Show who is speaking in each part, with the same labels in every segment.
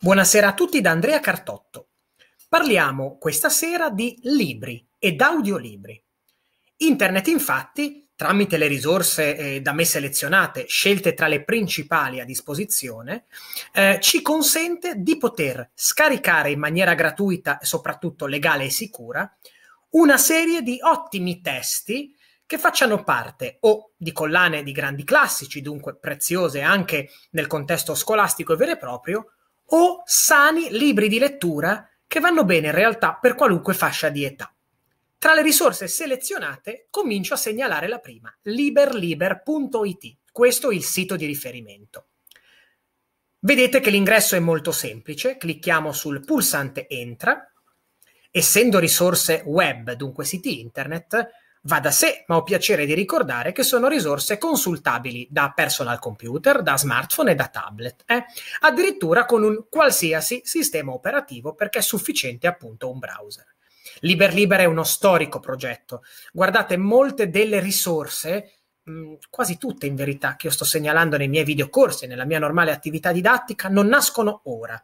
Speaker 1: Buonasera a tutti da Andrea Cartotto. Parliamo questa sera di libri ed audiolibri. Internet infatti, tramite le risorse eh, da me selezionate, scelte tra le principali a disposizione, eh, ci consente di poter scaricare in maniera gratuita e soprattutto legale e sicura una serie di ottimi testi che facciano parte o di collane di grandi classici, dunque preziose anche nel contesto scolastico vero e proprio, o sani libri di lettura che vanno bene in realtà per qualunque fascia di età. Tra le risorse selezionate comincio a segnalare la prima, liberliber.it. Questo è il sito di riferimento. Vedete che l'ingresso è molto semplice, clicchiamo sul pulsante entra. Essendo risorse web, dunque siti internet, Va da sé, ma ho piacere di ricordare che sono risorse consultabili da personal computer, da smartphone e da tablet, eh? addirittura con un qualsiasi sistema operativo perché è sufficiente appunto un browser. Liber Liber è uno storico progetto. Guardate, molte delle risorse, mh, mm, quasi tutte in verità, che io sto segnalando nei miei videocorsi e nella mia normale attività didattica, non nascono ora,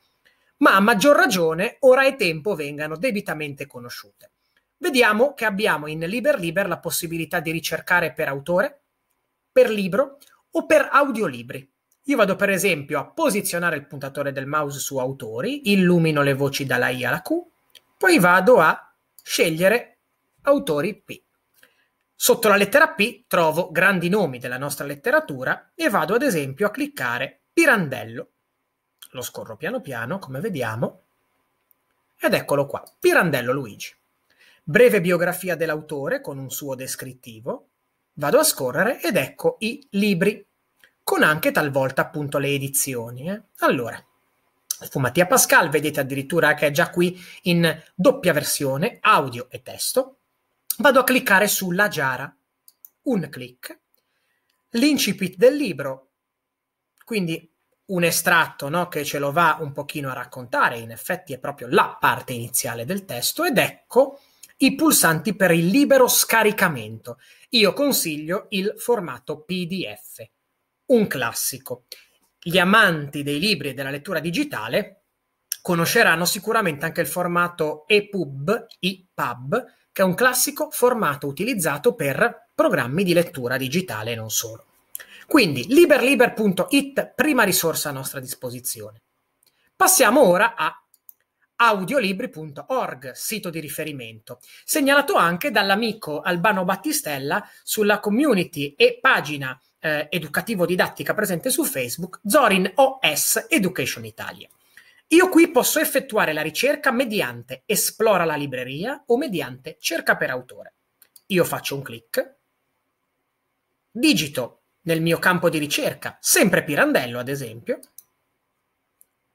Speaker 1: ma a maggior ragione ora è tempo vengano debitamente conosciute vediamo che abbiamo in Liber Liber la possibilità di ricercare per autore, per libro o per audiolibri. Io vado per esempio a posizionare il puntatore del mouse su autori, illumino le voci dalla I alla Q, poi vado a scegliere autori P. Sotto la lettera P trovo grandi nomi della nostra letteratura e vado ad esempio a cliccare Pirandello. Lo scorro piano piano, come vediamo, ed eccolo qua, Pirandello Luigi. Breve biografia dell'autore con un suo descrittivo. Vado a scorrere ed ecco i libri, con anche talvolta appunto le edizioni. Eh. Allora, Mattia Pascal, vedete addirittura che è già qui in doppia versione, audio e testo. Vado a cliccare sulla giara, un clic, l'incipit del libro, quindi un estratto no, che ce lo va un pochino a raccontare, in effetti è proprio la parte iniziale del testo, ed ecco i pulsanti per il libero scaricamento. Io consiglio il formato PDF, un classico. Gli amanti dei libri e della lettura digitale conosceranno sicuramente anche il formato EPUB, EPUB, che è un classico formato utilizzato per programmi di lettura digitale e non solo. Quindi liberliber.it, prima risorsa a nostra disposizione. Passiamo ora a audiolibri.org, sito di riferimento, segnalato anche dall'amico Albano Battistella sulla community e pagina eh, educativo-didattica presente su Facebook Zorin OS Education Italia. Io qui posso effettuare la ricerca mediante esplora la libreria o mediante cerca per autore. Io faccio un clic, digito nel mio campo di ricerca, sempre Pirandello ad esempio,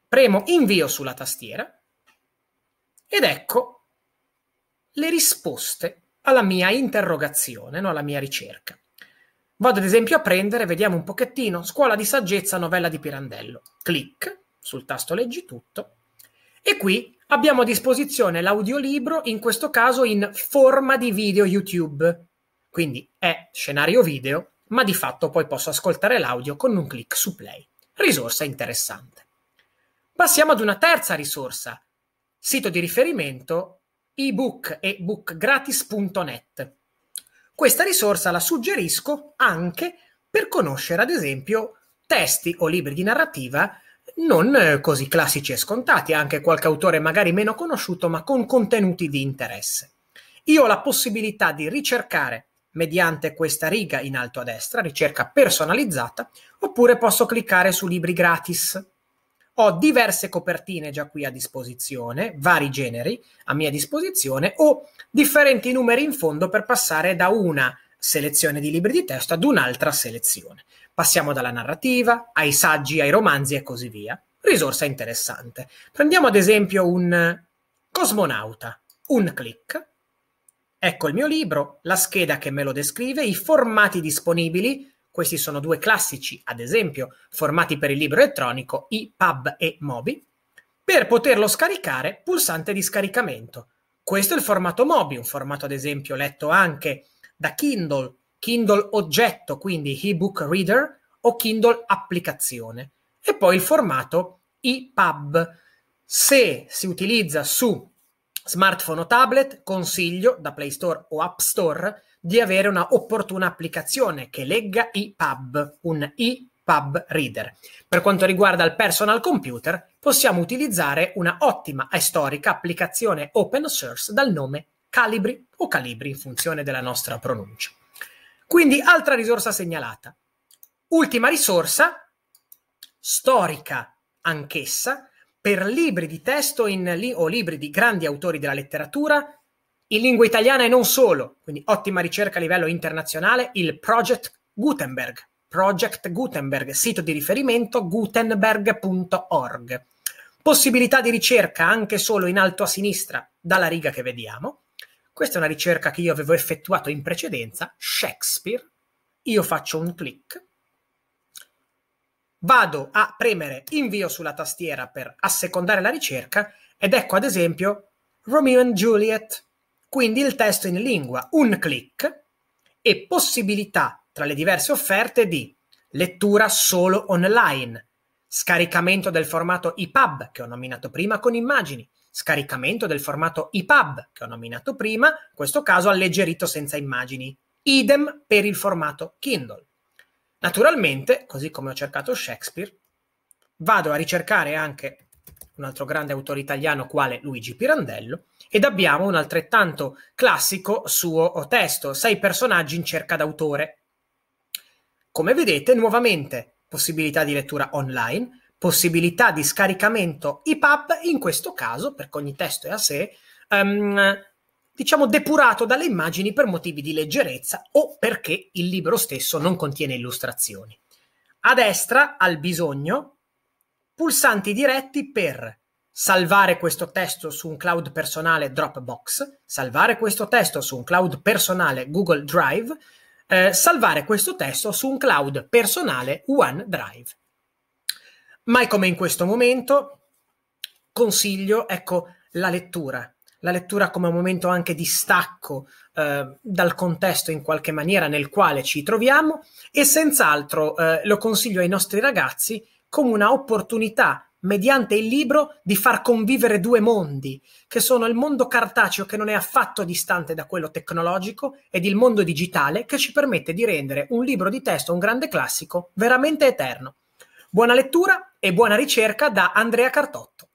Speaker 1: premo invio sulla tastiera ed ecco le risposte alla mia interrogazione, no? alla mia ricerca. Vado ad esempio a prendere, vediamo un pochettino, Scuola di saggezza, novella di Pirandello. Clic sul tasto leggi tutto e qui abbiamo a disposizione l'audiolibro, in questo caso in forma di video YouTube. Quindi è scenario video, ma di fatto poi posso ascoltare l'audio con un clic su play. Risorsa interessante. Passiamo ad una terza risorsa, Sito di riferimento ebook e bookgratis.net. Questa risorsa la suggerisco anche per conoscere, ad esempio, testi o libri di narrativa non eh, così classici e scontati, anche qualche autore magari meno conosciuto, ma con contenuti di interesse. Io ho la possibilità di ricercare mediante questa riga in alto a destra, ricerca personalizzata, oppure posso cliccare su libri gratis ho diverse copertine già qui a disposizione, vari generi a mia disposizione o differenti numeri in fondo per passare da una selezione di libri di testo ad un'altra selezione. Passiamo dalla narrativa ai saggi, ai romanzi e così via. Risorsa interessante. Prendiamo ad esempio un cosmonauta, un click. Ecco il mio libro, la scheda che me lo descrive, i formati disponibili, questi sono due classici, ad esempio, formati per il libro elettronico, i e MOBI. Per poterlo scaricare, pulsante di scaricamento. Questo è il formato MOBI, un formato ad esempio letto anche da Kindle, Kindle oggetto, quindi ebook reader o Kindle applicazione. E poi il formato EPUB. Se si utilizza su smartphone o tablet, consiglio da Play Store o App Store di avere una opportuna applicazione che legga i pub, un iPub Reader. Per quanto riguarda il personal computer, possiamo utilizzare una ottima e storica applicazione open source dal nome Calibri o Calibri in funzione della nostra pronuncia. Quindi altra risorsa segnalata. Ultima risorsa, storica anch'essa, per libri di testo li- o libri di grandi autori della letteratura in lingua italiana e non solo, quindi ottima ricerca a livello internazionale, il Project Gutenberg, Project Gutenberg, sito di riferimento gutenberg.org. Possibilità di ricerca anche solo in alto a sinistra dalla riga che vediamo. Questa è una ricerca che io avevo effettuato in precedenza, Shakespeare. Io faccio un clic vado a premere invio sulla tastiera per assecondare la ricerca ed ecco ad esempio Romeo and Juliet, quindi il testo in lingua, un clic e possibilità tra le diverse offerte di lettura solo online, scaricamento del formato EPUB che ho nominato prima con immagini, scaricamento del formato EPUB che ho nominato prima, in questo caso alleggerito senza immagini, idem per il formato Kindle. Naturalmente, così come ho cercato Shakespeare, vado a ricercare anche un altro grande autore italiano quale Luigi Pirandello, ed abbiamo un altrettanto classico suo testo, Sei personaggi in cerca d'autore. Come vedete, nuovamente possibilità di lettura online, possibilità di scaricamento EPUB, in questo caso, perché ogni testo è a sé, um, diciamo, depurato dalle immagini per motivi di leggerezza o perché il libro stesso non contiene illustrazioni. A destra, al bisogno, pulsanti diretti per salvare questo testo su un cloud personale Dropbox, salvare questo testo su un cloud personale Google Drive, eh, salvare questo testo su un cloud personale OneDrive. Mai come in questo momento, consiglio, ecco, la lettura la lettura come un momento anche di stacco eh, dal contesto in qualche maniera nel quale ci troviamo e senz'altro eh, lo consiglio ai nostri ragazzi come una opportunità mediante il libro di far convivere due mondi, che sono il mondo cartaceo che non è affatto distante da quello tecnologico ed il mondo digitale che ci permette di rendere un libro di testo, un grande classico, veramente eterno. Buona lettura e buona ricerca da Andrea Cartotto.